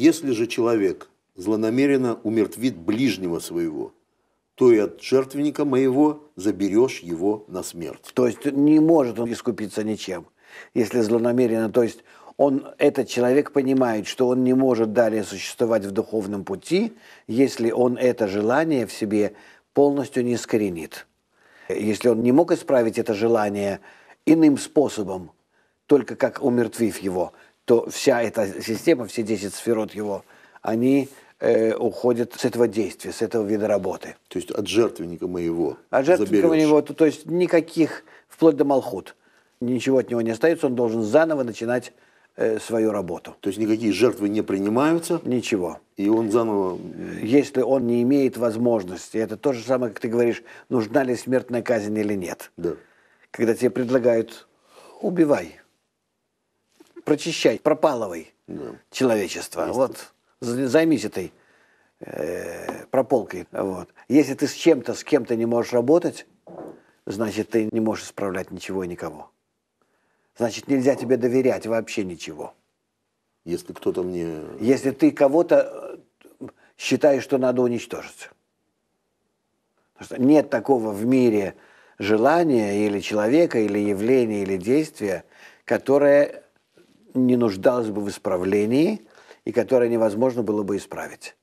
Если же человек злонамеренно умертвит ближнего своего, то и от жертвенника моего заберешь его на смерть. То есть не может он искупиться ничем, если злонамеренно. То есть он, этот человек понимает, что он не может далее существовать в духовном пути, если он это желание в себе полностью не искоренит. Если он не мог исправить это желание иным способом, только как умертвив его – что вся эта система, все 10 сферот его, они э, уходят с этого действия, с этого вида работы. То есть от жертвенника моего От жертвенника заберешь. моего, то, то есть никаких, вплоть до Малхут, ничего от него не остается, он должен заново начинать э, свою работу. То есть никакие жертвы не принимаются? Ничего. И он заново... Если он не имеет возможности, это то же самое, как ты говоришь, нужна ли смертная казнь или нет. Да. Когда тебе предлагают, убивай прочищай, пропалывай да. человечество. Есть. Вот займись этой э, прополкой. Вот. Если ты с чем-то, с кем-то не можешь работать, значит, ты не можешь справлять ничего и никого. Значит, нельзя тебе доверять вообще ничего. Если кто-то мне... Если ты кого-то э, считаешь, что надо уничтожить. Потому что нет такого в мире желания или человека, или явления, или действия, которое не нуждалась бы в исправлении и которое невозможно было бы исправить.